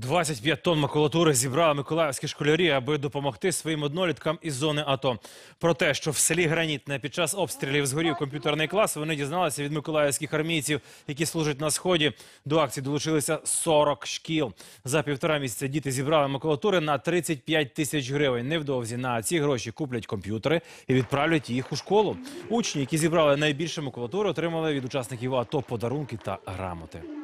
25 тонн макулатури зібрали миколаївські школярі, аби допомогти своїм одноліткам із зони АТО. Про те, що в селі Гранітне під час обстрілів згорів комп'ютерний клас, вони дізналися від миколаївських армійців, які служать на сході. До акції долучилися 40 шкіл. За півтора місяця діти зібрали макулатури на 35 тисяч гривень. Невдовзі на ці гроші куплять комп'ютери і відправлять їх у школу. Учні, які зібрали найбільше макулатури, отримали від учасників АТО подарунки та грамоти.